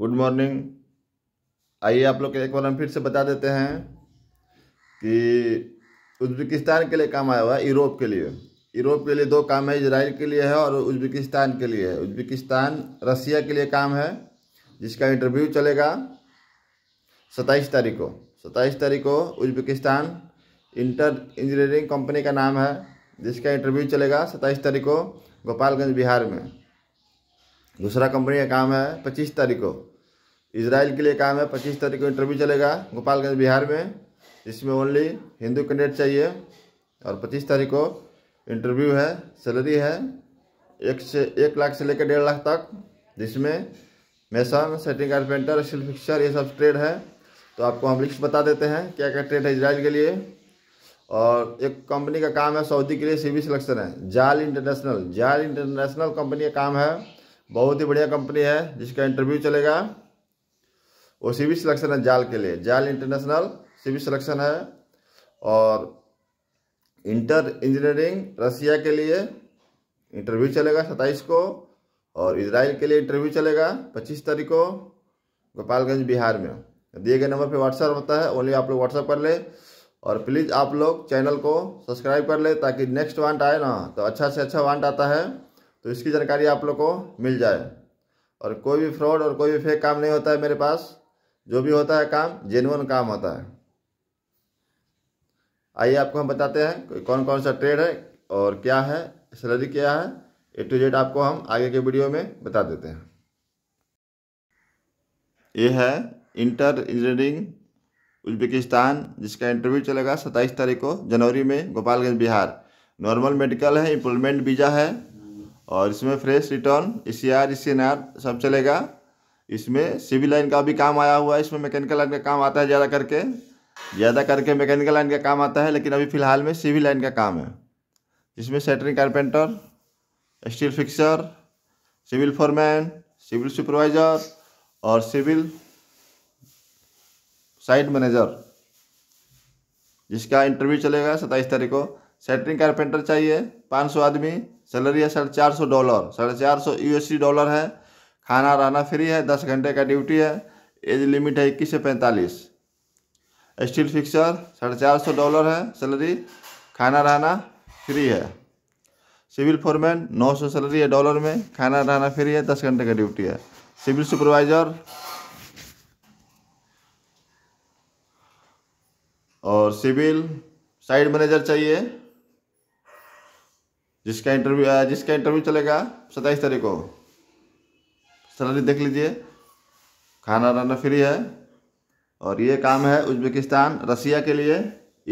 good morning आइए आप लोग एक बार हम फिर से बता देते हैं कि उज्बेकिस्तान के लिए काम आया हुआ है यूरोप के लिए यूरोप के लिए दो काम है इसराइल के लिए है और उज्बेकिस्तान के लिए है उज्बेकिस्तान रसिया के लिए काम है जिसका इंटरव्यू चलेगा सत्ताईस तारीख को सत्ताईस तारीख को उज्बेकिस्तान इंटर इंजीनियरिंग कंपनी का नाम है जिसका इंटरव्यू चलेगा सत्ताईस तारीख को गोपालगंज बिहार में दूसरा कंपनी का काम है पच्चीस तारीख को इसराइल के लिए काम है पच्चीस तारीख को इंटरव्यू चलेगा गोपालगंज बिहार में इसमें ओनली हिंदू कैंडिडेट चाहिए और पच्चीस तारीख को इंटरव्यू है सैलरी है एक से एक लाख से लेकर डेढ़ लाख तक जिसमें mason setting carpenter steel fixer ये सब ट्रेड है तो आपको हम लिस्ट बता देते हैं क्या क्या ट्रेड है इसराइल के लिए और एक कंपनी का काम है सऊदी के लिए सी सिलेक्शन है जाल इंटरनेशनल जाल इंटरनेशनल कंपनी का काम है बहुत ही बढ़िया कंपनी है जिसका इंटरव्यू चलेगा वो सी सिलेक्शन है जाल के लिए जाल इंटरनेशनल सी सिलेक्शन है और इंटर इंजीनियरिंग रसिया के लिए इंटरव्यू चलेगा सत्ताईस को और इसराइल के लिए इंटरव्यू चलेगा पच्चीस तारीख को गोपालगंज बिहार में दिए गए नंबर पे व्हाट्सएप होता है ओनली आप लोग व्हाट्सएप कर ले और प्लीज़ आप लोग चैनल को सब्सक्राइब कर ले ताकि नेक्स्ट वांट आए ना तो अच्छा से अच्छा वांट आता है तो इसकी जानकारी आप लोग को मिल जाए और कोई भी फ्रॉड और कोई भी फेक काम नहीं होता है मेरे पास जो भी होता है काम जेनुअन काम होता है आइए आपको हम बताते हैं कौन कौन सा ट्रेड है और क्या है सैलरी क्या है ए टू जेड आपको हम आगे के वीडियो में बता देते हैं ये है इंटर इंजीनियरिंग उज्बेकिस्तान जिसका इंटरव्यू चलेगा सत्ताईस तारीख को जनवरी में गोपालगंज बिहार नॉर्मल मेडिकल है इम्प्लॉयमेंट वीज़ा है और इसमें fresh return A C R A C N R सब चलेगा इसमें सिविल लाइन का भी काम आया हुआ है इसमें मैकेनिकल लाइन का काम आता है ज़्यादा करके ज़्यादा करके मैकेनिकल लाइन का काम आता है लेकिन अभी फ़िलहाल में सिविल लाइन का काम है जिसमें shuttering carpenter steel fixer civil foreman civil supervisor और सिविल साइट मैनेजर जिसका इंटरव्यू चलेगा सत्ताईस तारीख को सेटरिंग कारपेंटर चाहिए पाँच सौ आदमी सैलरी है साढ़े चार सौ डॉलर साढ़े चार सौ यू डॉलर है खाना रहना फ्री है दस घंटे का ड्यूटी है एज लिमिट है इक्कीस से पैंतालीस स्टील फिक्सर साढ़े चार सौ डॉलर है सैलरी खाना रहना फ्री है सिविल फोरमैन नौ सौ सैलरी है डॉलर में खाना रहना फ्री है दस घंटे का ड्यूटी है सिविल सुपरवाइजर और सिविल साइड मैनेजर चाहिए जिसका इंटरव्यू जिसका इंटरव्यू चलेगा सत्ताईस तारीख को सैलरी देख लीजिए खाना वाना फ्री है और ये काम है उज्बेकिस्तान रसिया के लिए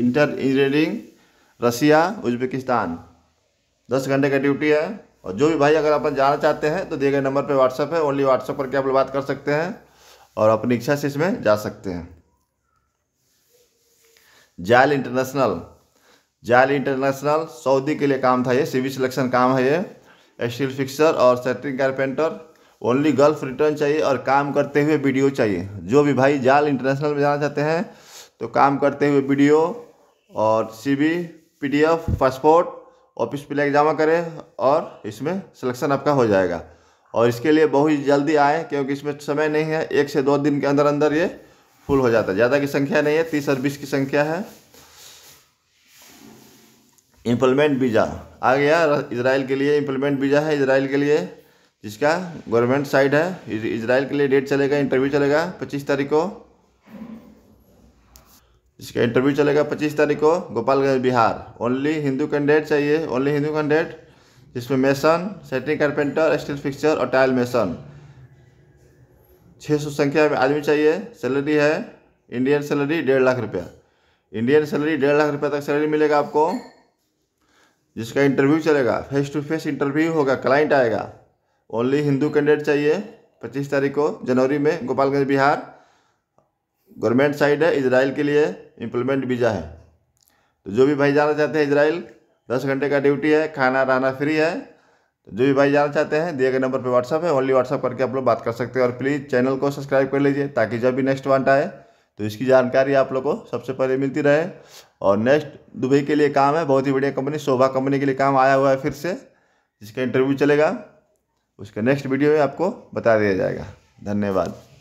इंटर इंजीनियरिंग रसिया उज्बेकिस्तान दस घंटे का ड्यूटी है और जो भी भाई अगर अपन जाना चाहते हैं तो दिए गए नंबर पे व्हाट्सएप है ओनली व्हाट्सएप पर क्या आप बात कर सकते हैं और अपनी इच्छा से इसमें जा सकते हैं जाल इंटरनेशनल जाल इंटरनेशनल सऊदी के लिए काम था ये सिविल सिलेक्शन काम है ये स्टील फिक्सर और shuttering carpenter only gulf return चाहिए और काम करते हुए वीडियो चाहिए जो भी भाई जाल इंटरनेशनल में जाना चाहते हैं तो काम करते हुए वीडियो और C B P D F passport office पे लेकर जमा करें और इसमें सिलेक्शन आपका हो जाएगा और इसके लिए बहुत ही जल्दी आए क्योंकि इसमें समय नहीं है एक से दो दिन के अंदर अंदर ये फुल हो जाता है ज़्यादा की संख्या नहीं है तीस और बीस की संख्या है इम्प्लमेंट वीज़ा आ गया इसराइल के लिए इम्प्लमेंट वीज़ा है इसराइल के लिए जिसका गवर्नमेंट साइड है इसराइल के लिए डेट चलेगा इंटरव्यू चलेगा पच्चीस तारीख को इसका इंटरव्यू चलेगा पच्चीस तारीख को गोपालगंज बिहार ओनली हिंदू कैंडिडेट चाहिए ओनली हिंदू कैंडिडेट जिसमें mason setting carpenter steel fixer और टाइल मेसन छः सौ संख्या में आदमी चाहिए सैलरी है इंडियन सैलरी डेढ़ लाख रुपया इंडियन सैलरी डेढ़ लाख रुपया तक सैलरी मिलेगा आपको जिसका इंटरव्यू चलेगा फेस टू फेस इंटरव्यू होगा क्लाइंट आएगा ओनली हिंदू कैंडिडेट चाहिए पच्चीस तारीख को जनवरी में गोपालगंज बिहार गवर्नमेंट साइड है इसराइल के लिए इम्प्लीमेंट वीज़ा है तो जो भी भाई जाना चाहते हैं इसराइल दस घंटे का ड्यूटी है खाना रहना फ्री है तो जो भी भाई जाना चाहते हैं दिए गए नंबर पर व्हाट्सअप है ओनली व्हाट्सअप करके आप लोग बात कर सकते हैं और प्लीज़ चैनल को सब्सक्राइब कर लीजिए ताकि जब भी नेक्स्ट वांट आए तो इसकी जानकारी आप लोग को सबसे पहले मिलती रहे और नेक्स्ट दुबई के लिए काम है बहुत ही बढ़िया कंपनी शोभा कंपनी के लिए काम आया हुआ है फिर से जिसका इंटरव्यू चलेगा उसका नेक्स्ट वीडियो में आपको बता दिया जाएगा धन्यवाद